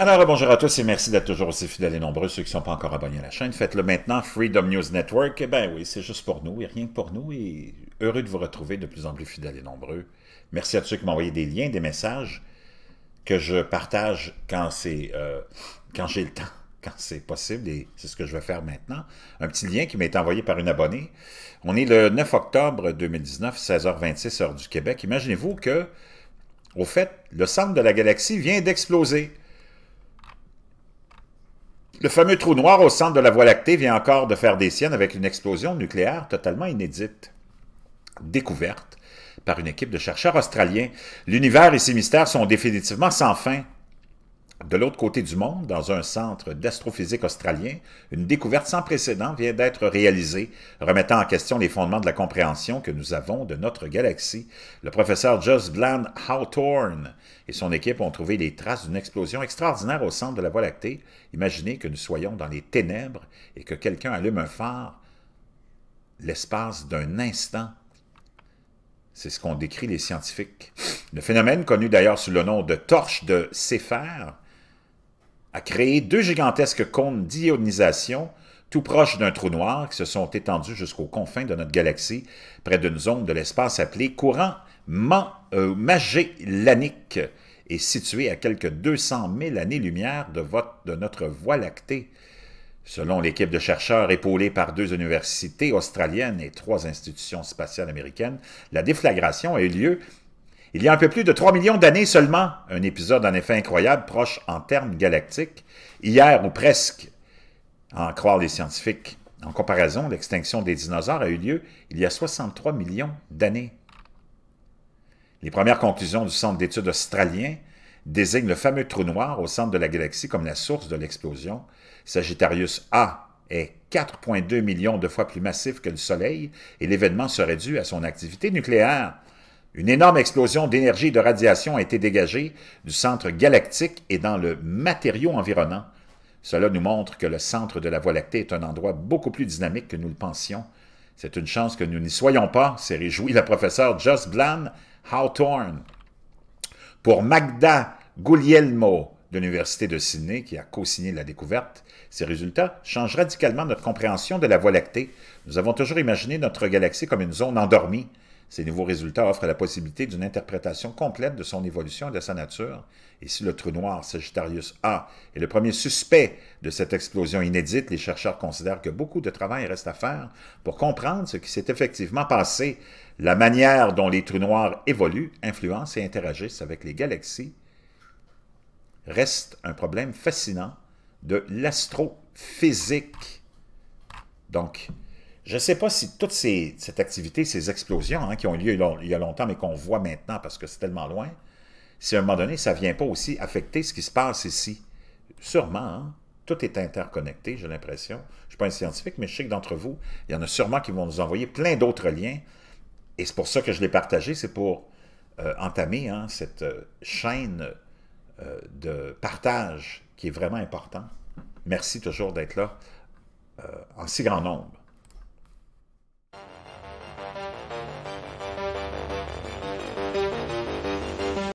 Alors, bonjour à tous et merci d'être toujours aussi fidèles et nombreux. Ceux qui ne sont pas encore abonnés à la chaîne, faites-le maintenant. Freedom News Network, eh ben oui, c'est juste pour nous et rien que pour nous. Et heureux de vous retrouver de plus en plus fidèles et nombreux. Merci à tous ceux qui m'ont envoyé des liens, des messages que je partage quand c'est euh, quand j'ai le temps, quand c'est possible, et c'est ce que je vais faire maintenant. Un petit lien qui m'est envoyé par une abonnée. On est le 9 octobre 2019, 16h26, heure du Québec. Imaginez-vous que, au fait, le centre de la galaxie vient d'exploser. Le fameux trou noir au centre de la Voie lactée vient encore de faire des siennes avec une explosion nucléaire totalement inédite. Découverte par une équipe de chercheurs australiens, l'univers et ses mystères sont définitivement sans fin de l'autre côté du monde, dans un centre d'astrophysique australien, une découverte sans précédent vient d'être réalisée, remettant en question les fondements de la compréhension que nous avons de notre galaxie. Le professeur Joss Bland Hawthorne et son équipe ont trouvé les traces d'une explosion extraordinaire au centre de la Voie lactée. Imaginez que nous soyons dans les ténèbres et que quelqu'un allume un phare l'espace d'un instant. C'est ce qu'ont décrit les scientifiques. Le phénomène, connu d'ailleurs sous le nom de torche de Céphère, a créé deux gigantesques cônes d'ionisation tout proches d'un trou noir qui se sont étendus jusqu'aux confins de notre galaxie, près d'une zone de l'espace appelée courant euh, magellanique et située à quelques 200 000 années-lumière de, de notre Voie lactée. Selon l'équipe de chercheurs épaulée par deux universités australiennes et trois institutions spatiales américaines, la déflagration a eu lieu il y a un peu plus de 3 millions d'années seulement, un épisode en effet incroyable, proche en termes galactiques, hier ou presque, en croire les scientifiques. En comparaison, l'extinction des dinosaures a eu lieu il y a 63 millions d'années. Les premières conclusions du Centre d'études australien désignent le fameux trou noir au centre de la galaxie comme la source de l'explosion. Sagittarius A est 4,2 millions de fois plus massif que le Soleil et l'événement serait dû à son activité nucléaire. Une énorme explosion d'énergie et de radiation a été dégagée du centre galactique et dans le matériau environnant. Cela nous montre que le centre de la Voie lactée est un endroit beaucoup plus dynamique que nous le pensions. C'est une chance que nous n'y soyons pas, s'est réjoui la professeur Just Blan Hawthorne. Pour Magda Guglielmo de l'Université de Sydney, qui a co-signé la découverte, ces résultats changent radicalement notre compréhension de la Voie lactée. Nous avons toujours imaginé notre galaxie comme une zone endormie. Ces nouveaux résultats offrent la possibilité d'une interprétation complète de son évolution et de sa nature. Et si le trou noir Sagittarius A est le premier suspect de cette explosion inédite, les chercheurs considèrent que beaucoup de travail reste à faire pour comprendre ce qui s'est effectivement passé, la manière dont les trous noirs évoluent, influencent et interagissent avec les galaxies. Reste un problème fascinant de l'astrophysique. Donc, je ne sais pas si toute cette activité, ces explosions hein, qui ont eu lieu il y a longtemps, mais qu'on voit maintenant parce que c'est tellement loin, si à un moment donné, ça ne vient pas aussi affecter ce qui se passe ici. Sûrement, hein. tout est interconnecté, j'ai l'impression. Je ne suis pas un scientifique, mais je sais que d'entre vous, il y en a sûrement qui vont nous envoyer plein d'autres liens. Et c'est pour ça que je l'ai partagé, c'est pour euh, entamer hein, cette euh, chaîne euh, de partage qui est vraiment importante. Merci toujours d'être là en si grand nombre.